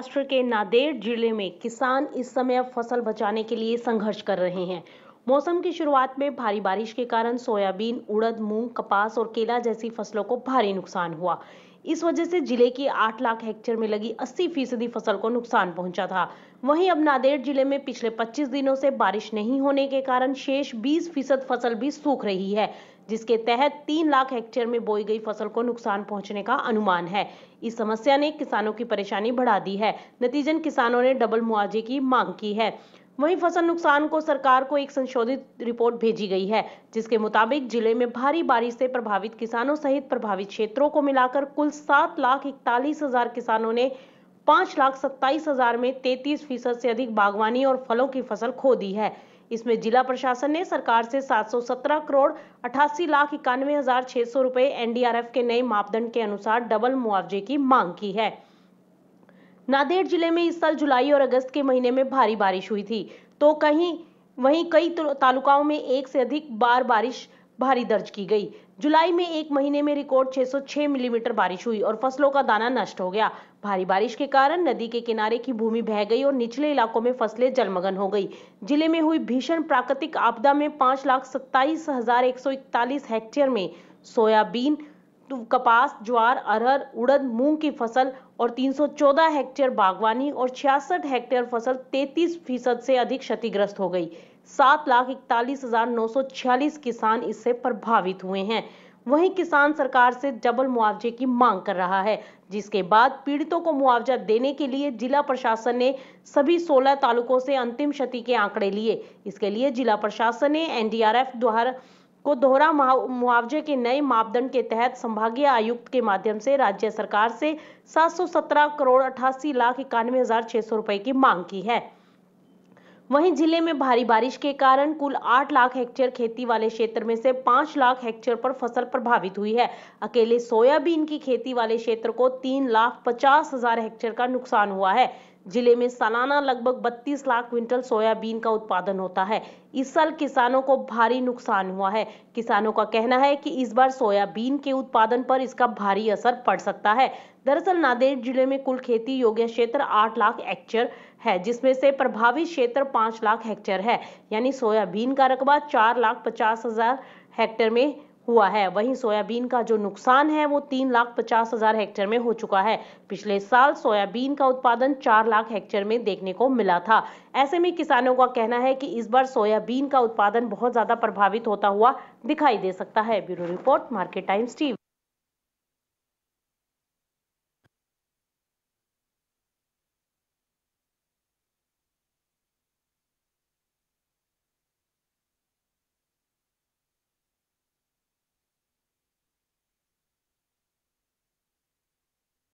महाराष्ट्र के नादेड़ जिले में किसान इस समय फसल बचाने के लिए संघर्ष कर रहे हैं मौसम की शुरुआत में भारी बारिश के कारण सोयाबीन उड़द मूंग कपास और केला जैसी फसलों को भारी नुकसान हुआ इस वजह से जिले की 8 लाख हेक्टेयर में लगी 80 फीसदी फसल को नुकसान पहुंचा था वहीं अब नादेड़ जिले में पिछले 25 दिनों से बारिश नहीं होने के कारण शेष 20 फीसद फसल भी सूख रही है जिसके तहत 3 लाख हेक्टेयर में बोई गई फसल को नुकसान पहुंचने का अनुमान है इस समस्या ने किसानों की परेशानी बढ़ा दी है नतीजन किसानों ने डबल मुआवजे की मांग की है वहीं फसल नुकसान को सरकार को एक संशोधित रिपोर्ट भेजी गई है जिसके मुताबिक जिले में भारी बारिश से प्रभावित किसानों सहित प्रभावित क्षेत्रों को मिलाकर कुल सात लाख इकतालीस हजार किसानों ने पांच लाख सत्ताईस हजार में तैतीस फीसद से अधिक बागवानी और फलों की फसल खो दी है इसमें जिला प्रशासन ने सरकार से 717 करोड़ अठासी लाख इक्यानवे हजार छह सौ रुपए एनडीआरएफ के नए मापदंड के अनुसार डबल मुआवजे की मांग की है नादेड़ जिले में इस साल जुलाई और अगस्त के महीने में भारी बारिश हुई थी तो कहीं वहीं कई तो तालुकाओं में एक से अधिक बार बारिश भारी दर्ज की गई जुलाई में एक महीने में रिकॉर्ड 606 मिलीमीटर बारिश हुई और फसलों का दाना नष्ट हो गया भारी बारिश के कारण नदी के किनारे की भूमि बह गई और निचले इलाकों में फसलें जलमग्न हो गई जिले में हुई भीषण प्राकृतिक आपदा में पांच लाख सत्ताईस हजार एक सौ इकतालीस हेक्टेयर में सोयाबीन कपास ज्वार अरहर उड़द मूंग की फसल और 314 हेक्टेयर बागवानी और 66 हेक्टेयर फसल 33 फीसद से अधिक क्षतिग्रस्त हो गई सात लाख इकतालीस हजार नौ सौ छियालीस किसान इससे प्रभावित हुए हैं वहीं किसान सरकार से डबल मुआवजे की मांग कर रहा है जिसके बाद पीड़ितों को मुआवजा देने के लिए जिला प्रशासन ने सभी 16 तालुकों से अंतिम क्षति के आंकड़े लिए इसके लिए जिला प्रशासन ने एनडीआरएफ द्वारा को दोहरा मुआवजे के नए मापदंड के तहत संभागीय आयुक्त के माध्यम से राज्य सरकार से 717 करोड़ अठासी लाख इक्यानवे हजार छह सौ रुपए की मांग की है वहीं जिले में भारी बारिश के कारण कुल 8 लाख हेक्टेयर खेती वाले क्षेत्र में से 5 लाख हेक्टेयर पर फसल प्रभावित हुई है अकेले सोयाबीन की खेती वाले क्षेत्र को तीन लाख पचास हजार हेक्टेयर का नुकसान हुआ है जिले में सालाना लगभग 32 लाख क्विंटल सोयाबीन का उत्पादन होता है इस साल किसानों को भारी नुकसान हुआ है किसानों का कहना है कि इस बार सोयाबीन के उत्पादन पर इसका भारी असर पड़ सकता है दरअसल नादेड़ जिले में कुल खेती योग्य क्षेत्र आठ लाख हेक्टेयर है जिसमें से प्रभावित क्षेत्र पाँच लाख हेक्टेयर है यानी सोयाबीन का रकबा चार लाख पचास हजार हेक्टेयर में हुआ है वहीं सोयाबीन का जो नुकसान है वो तीन लाख पचास हजार हेक्टेयर में हो चुका है पिछले साल सोयाबीन का उत्पादन चार लाख हेक्टेयर में देखने को मिला था ऐसे में किसानों का कहना है कि इस बार सोयाबीन का उत्पादन बहुत ज्यादा प्रभावित होता हुआ दिखाई दे सकता है bureau report Market Times TV